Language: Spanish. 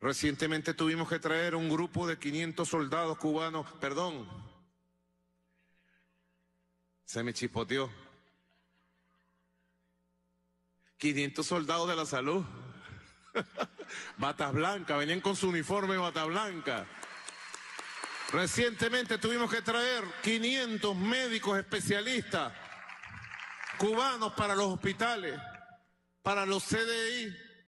Recientemente tuvimos que traer un grupo de 500 soldados cubanos, perdón, se me chispoteó, 500 soldados de la salud, batas blancas, venían con su uniforme bata blanca. Recientemente tuvimos que traer 500 médicos especialistas cubanos para los hospitales, para los CDI,